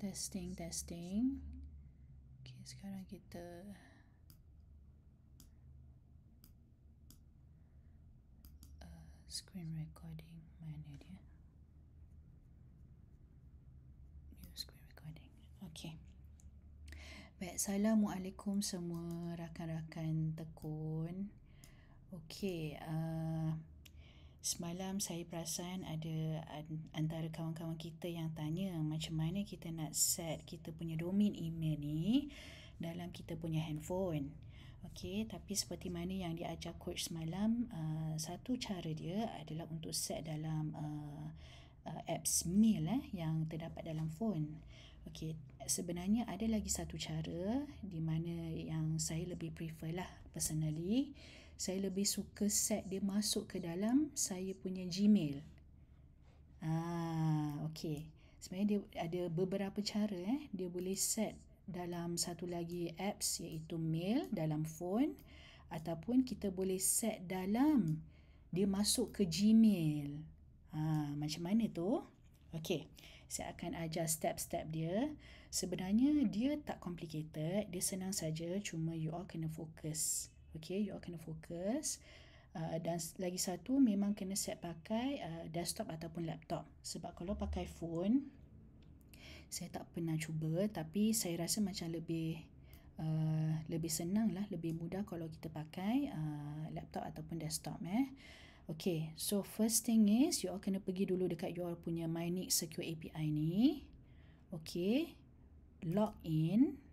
Testing, testing. Okay, sekarang kita uh, screen recording. Mana dia? New screen recording. Okay. Baik, Assalamualaikum semua rakan-rakan tekun. Okay, uh, Semalam saya perasan ada antara kawan-kawan kita yang tanya macam mana kita nak set kita punya domain email ni dalam kita punya handphone. Okey, tapi seperti mana yang diajar coach semalam, uh, satu cara dia adalah untuk set dalam uh, uh, apps mail eh yang terdapat dalam phone. Okey, sebenarnya ada lagi satu cara di mana yang saya lebih prefer lah personally saya lebih suka set dia masuk ke dalam saya punya Gmail. Ah, okey. Sebenarnya dia ada beberapa cara eh. Dia boleh set dalam satu lagi apps iaitu mail dalam phone ataupun kita boleh set dalam dia masuk ke Gmail. Ha, macam mana tu? Okey, saya akan ajar step-step dia. Sebenarnya dia tak complicated, dia senang saja cuma you all kena fokus. Okay, you all kena fokus. Uh, dan lagi satu, memang kena set pakai uh, desktop ataupun laptop. Sebab kalau pakai phone, saya tak pernah cuba tapi saya rasa macam lebih uh, lebih senang lah, lebih mudah kalau kita pakai uh, laptop ataupun desktop eh. Okay, so first thing is, you all kena pergi dulu dekat you all punya MyNIC Secure API ni. Okay, log in. Okay.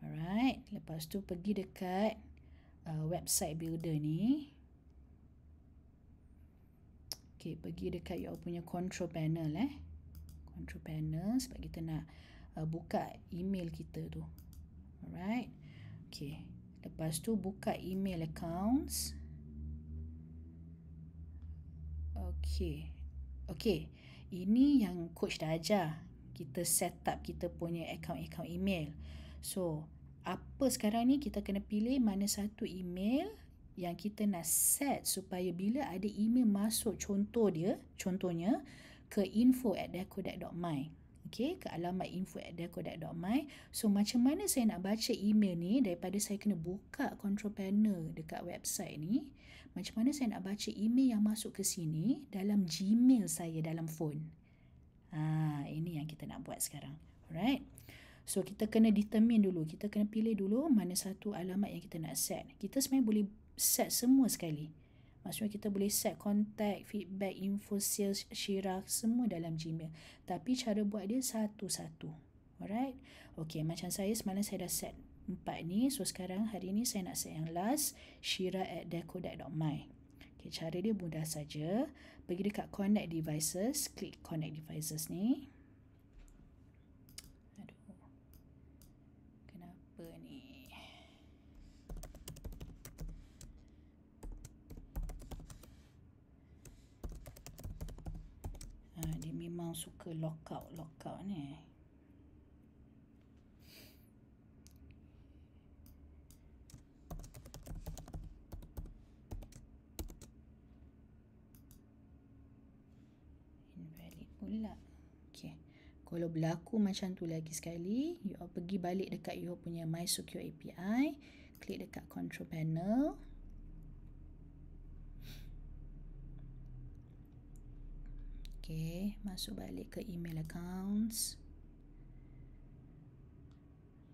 Alright, lepas tu pergi dekat uh, website builder ni. Okay, pergi dekat you punya control panel eh. Control panel sebab kita nak uh, buka email kita tu. Alright. Okay. Lepas tu buka email accounts. Okay. Okay. Ini yang coach dah ajar. Kita set up kita punya account-account email. So, apa sekarang ni kita kena pilih mana satu email yang kita nak set supaya bila ada email masuk contoh dia contohnya ke info at dekodek.my Okay, ke alamat info at dekodek.my So, macam mana saya nak baca email ni daripada saya kena buka control panel dekat website ni Macam mana saya nak baca email yang masuk ke sini dalam Gmail saya dalam phone Ah, ha, Ini yang kita nak buat sekarang Alright So kita kena determine dulu, kita kena pilih dulu mana satu alamat yang kita nak set. Kita sebenarnya boleh set semua sekali. Maksudnya kita boleh set contact, feedback, info, sales, syirah, semua dalam Gmail. Tapi cara buat dia satu-satu. Alright? Okay, macam saya semalam saya dah set empat ni. So sekarang hari ni saya nak set yang last, syirah at decodec.my. Okay, cara dia mudah saja. Pergi dekat connect devices, klik connect devices ni. apa ah, dia memang suka lockout lockout ni berlaku macam tu lagi sekali, you pergi balik dekat you punya MySQL API, klik dekat control panel. Okay, masuk balik ke email accounts.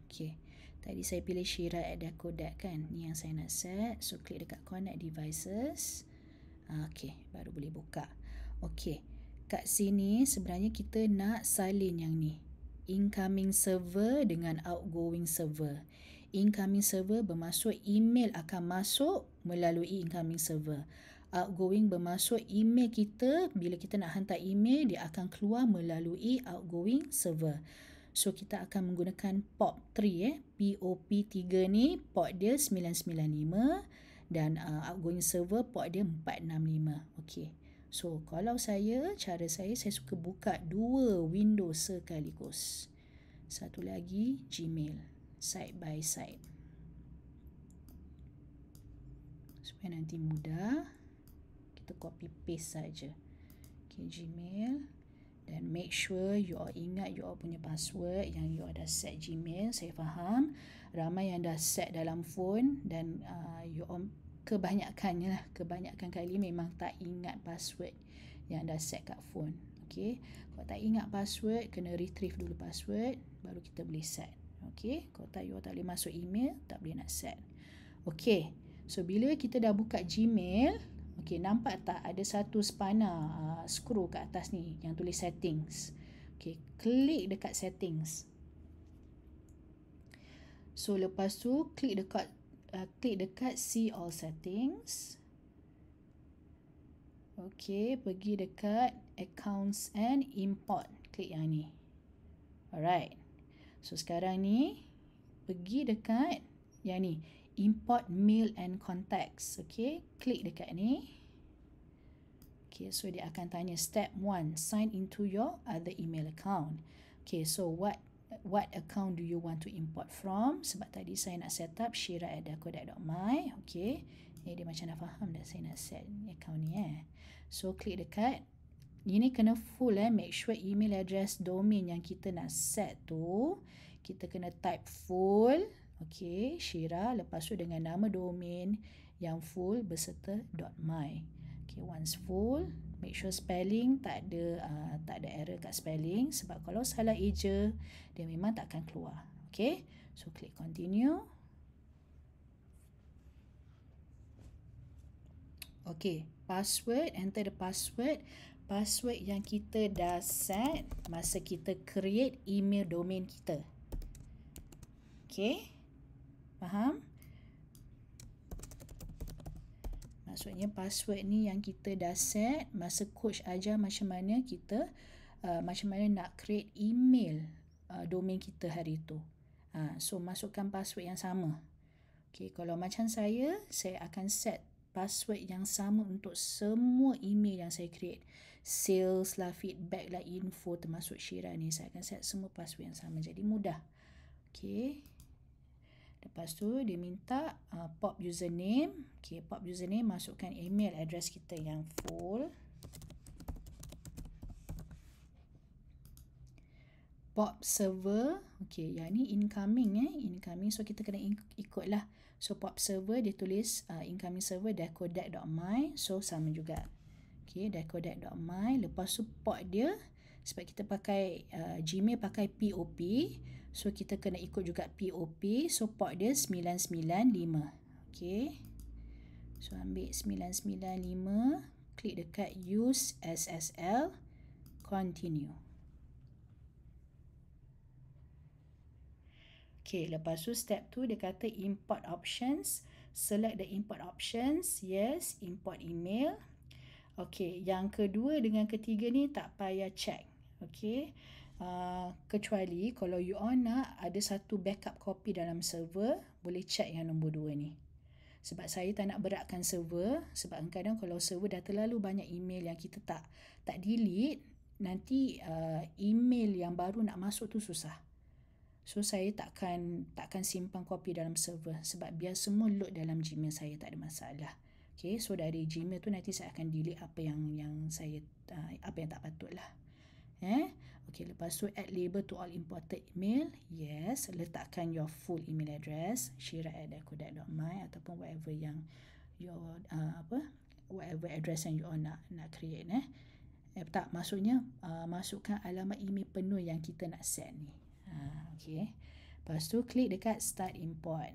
Okay, tadi saya pilih Shira at Dakodak kan, ni yang saya nak set. So, klik dekat connect devices. Ah, okay, baru boleh buka. Okay kat sini sebenarnya kita nak salin yang ni. Incoming server dengan outgoing server. Incoming server bermaksud email akan masuk melalui incoming server. Outgoing bermaksud email kita bila kita nak hantar email dia akan keluar melalui outgoing server. So kita akan menggunakan POP3 eh. POP3 ni port dia 995 dan uh, outgoing server port dia 465. Okey. So kalau saya, cara saya, saya suka buka dua window sekaligus. Satu lagi Gmail, side by side. Supaya nanti mudah, kita copy paste saja. Okay, Gmail. Dan make sure you all ingat you all punya password yang you all dah set Gmail. Saya faham. Ramai yang dah set dalam phone dan uh, you all kebanyakannya lah, kebanyakan kali memang tak ingat password yang dah set kat phone. Okay. Kalau tak ingat password, kena retrieve dulu password, baru kita boleh set. Okay. Kalau tak, you tak boleh masuk email, tak boleh nak set. Okay. So, bila kita dah buka Gmail, okay, nampak tak ada satu spana uh, scroll kat atas ni yang tulis settings. Okay. Klik dekat settings. So, lepas tu, klik dekat uh, klik dekat see all settings. Okay, pergi dekat accounts and import. Klik yang ni. Alright. So sekarang ni pergi dekat yang ni import mail and contacts. Okay, klik dekat ni. Okay, so dia akan tanya step 1, sign into your other email account. Okay, so what what account do you want to import from sebab tadi saya nak set up Shira shira.daco.my ok ni eh, dia macam dah faham dah saya nak set account ni eh so klik dekat ini kena full eh make sure email address domain yang kita nak set tu kita kena type full ok shira lepas tu dengan nama domain yang full berserta .my ok once full make sure spelling tak ada uh, tak ada error kat spelling sebab kalau salah eja dia memang tak akan keluar okey so klik continue okey password enter the password password yang kita dah set masa kita create email domain kita okey faham maksudnya password ni yang kita dah set masa coach ajar macam mana kita uh, macam mana nak create email uh, domain kita hari tu uh, so masukkan password yang sama Okay, kalau macam saya saya akan set password yang sama untuk semua email yang saya create sales lah feedback lah info termasuk syirah ni saya akan set semua password yang sama jadi mudah Okay. Lepas tu dia minta uh, pop username. Okay, pop username masukkan email address kita yang full. Pop server. Okay, yang ni incoming eh. Incoming. So, kita kena ikut lah. So, pop server dia tulis uh, incoming server decodec.my. So, sama juga. Okay, decodec.my. Lepas tu pop dia sebab kita pakai uh, Gmail pakai POP so kita kena ikut juga POP so port dia 995 okay, so ambil 995 klik dekat use SSL continue okay, lepas tu step tu dia kata import options select the import options yes import email ok yang kedua dengan ketiga ni tak payah check Okay. Uh, ah, kecuali kalau you all nak ada satu backup copy dalam server, boleh check yang nombor dua ni. Sebab saya tak nak beratkan server. Sebab kadang-kadang kalau server dah terlalu banyak email yang kita tak tak delete, nanti uh, email yang baru nak masuk tu susah. So saya takkan takkan simpan copy dalam server sebab biar semua load dalam Gmail saya tak ada masalah. Okay, so dari Gmail tu nanti saya akan delete apa yang yang saya uh, apa yang tak patut lah. Eh? Okay, lepas tu add label to all imported email. Yes, letakkan your full email address. Shira at dekodak.my ataupun whatever yang your uh, apa whatever address yang you nak nak create eh. eh tak maksudnya uh, masukkan alamat email penuh yang kita nak set ni. Ha, ah, okay. Lepas tu klik dekat start import.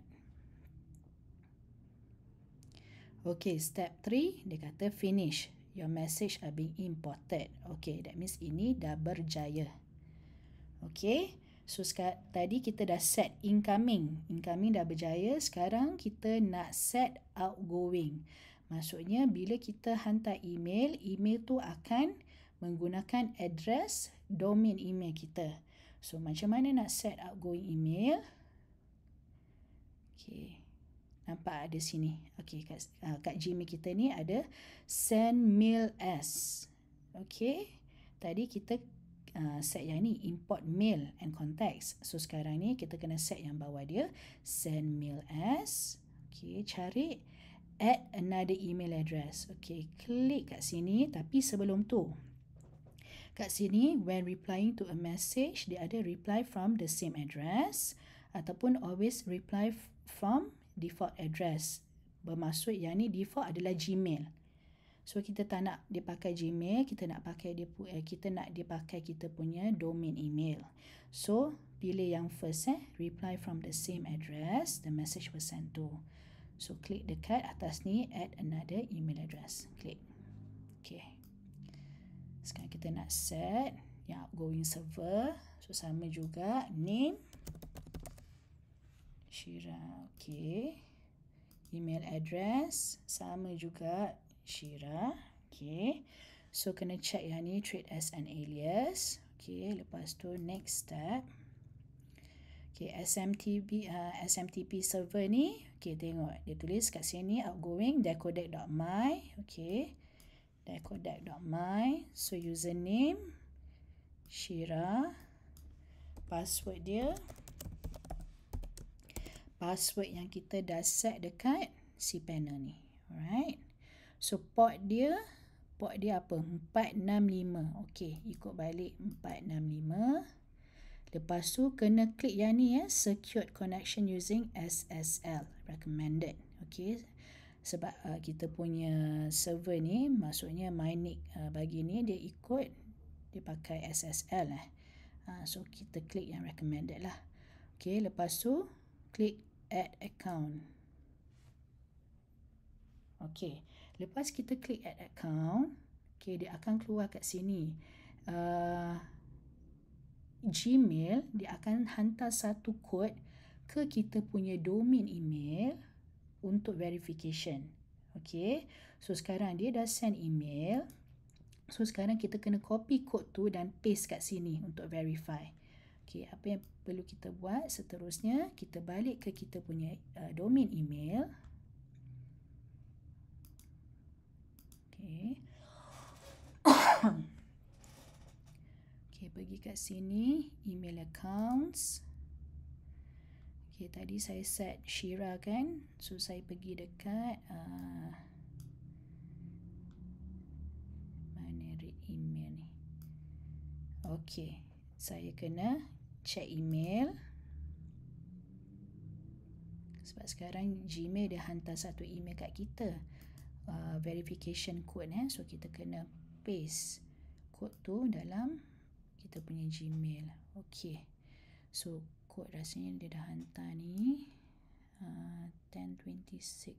Okay, step 3 dia kata finish. Your message are being imported. Okay, that means ini dah berjaya. Okay, so sekat, tadi kita dah set incoming. Incoming dah berjaya. Sekarang kita nak set outgoing. Maksudnya bila kita hantar email, email tu akan menggunakan address domain email kita. So macam mana nak set outgoing email? Okay. Nampak ada sini. Okey, kat, uh, kat Gmail kita ni ada send mail as. Okey. Tadi kita uh, set yang ni import mail and contacts. So sekarang ni kita kena set yang bawah dia send mail as. Okey, cari add another email address. Okey, klik kat sini tapi sebelum tu kat sini when replying to a message dia ada reply from the same address ataupun always reply from default address bermaksud yang ni default adalah Gmail. So kita tak nak dia pakai Gmail, kita nak pakai dia pu- eh, kita nak dia pakai kita punya domain email. So pilih yang first eh reply from the same address the message was sent to. So klik dekat atas ni add another email address. Klik. Okay. Sekarang kita nak set yang outgoing server. So sama juga name Syira. Okey. Email address sama juga Syira. Okey. So kena check yang ni treat as an alias. okay. lepas tu next step. okay. SMTP uh, SMTP server ni, okay. tengok dia tulis kat sini outgoing my, decodec.my, okey. my. So username Shira, Password dia password yang kita dah set dekat si cPanel ni. Alright. So port dia, port dia apa? 465. Okey, ikut balik 465. Lepas tu kena klik yang ni ya, eh, secured connection using SSL recommended. Okey. Sebab uh, kita punya server ni maksudnya MyNIC uh, bagi ni dia ikut dia pakai SSL eh. Uh, so kita klik yang recommended lah. Okey, lepas tu klik add account. Okey. Lepas kita klik add account, okey dia akan keluar kat sini. Uh, Gmail dia akan hantar satu kod ke kita punya domain email untuk verification. Okey. So sekarang dia dah send email. So sekarang kita kena copy kod tu dan paste kat sini untuk verify. Okay, apa yang perlu kita buat seterusnya kita balik ke kita punya uh, domain email. Okay. okay, pergi kat sini email accounts. Okay, tadi saya set Shira kan, so saya pergi dekat uh, mana email ni. Okay saya kena check email sebab sekarang Gmail dia hantar satu email kat kita uh, verification code eh so kita kena paste code tu dalam kita punya Gmail okey so kod rasanya dia dah hantar ni uh, 1026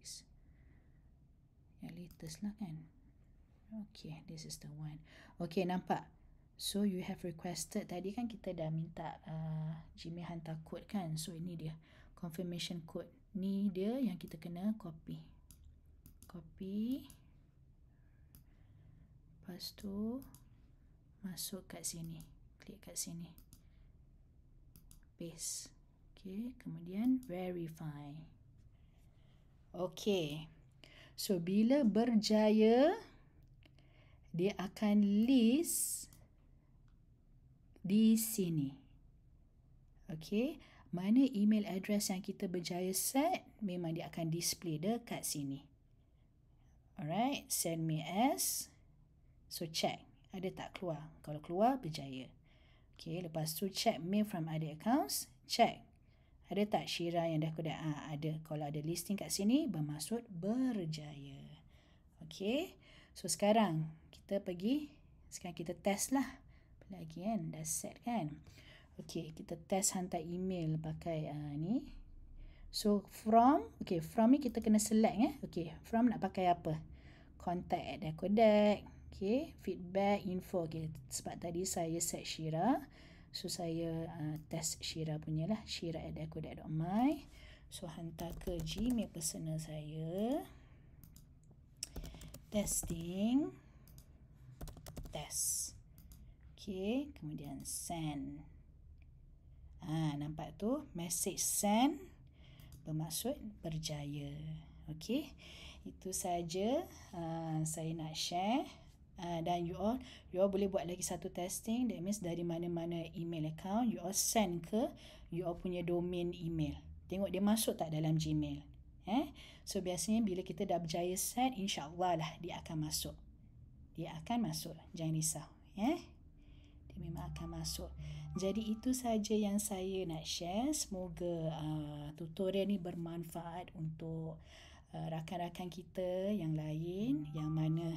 yang latest lah kan okey this is the one okey nampak So you have requested tadi kan kita dah minta uh, Jimmy hantar code kan. So ini dia confirmation code. Ni dia yang kita kena copy. Copy. Lepas tu masuk kat sini. Klik kat sini. Paste. Okay. Kemudian verify. Okay. So bila berjaya dia akan list di sini. Okey, mana email address yang kita berjaya set memang dia akan display dekat sini. Alright, send me as. So check, ada tak keluar? Kalau keluar, berjaya. Okey, lepas tu check mail from other accounts, check. Ada tak Syirah yang dah kuda? Ah, ada. Kalau ada listing kat sini, bermaksud berjaya. Okey, so sekarang kita pergi. Sekarang kita test lah again dah set kan okey kita test hantar email pakai uh, ni so from okey from ni kita kena select eh okey from nak pakai apa contact at decodec okey feedback info okey sebab tadi saya set shira so saya uh, test shira punyalah shira at decodec.my so hantar ke gmail personal saya testing test Okay, kemudian send. Ha, nampak tu? Message send bermaksud berjaya. Okay, itu saja. uh, saya nak share. Uh, dan you all, you all boleh buat lagi satu testing. That means dari mana-mana email account, you all send ke you all punya domain email. Tengok dia masuk tak dalam Gmail. Eh? So, biasanya bila kita dah berjaya send, insyaAllah lah dia akan masuk. Dia akan masuk. Jangan risau. Yeah. Terima akan masuk. Jadi itu saja yang saya nak share. Semoga uh, tutorial ni bermanfaat untuk uh, rakan-rakan kita yang lain yang mana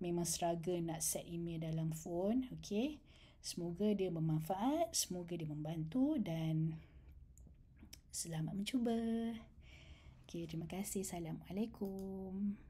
memang struggle nak set email dalam phone, okey. Semoga dia bermanfaat, semoga dia membantu dan selamat mencuba. Okay. terima kasih. Assalamualaikum.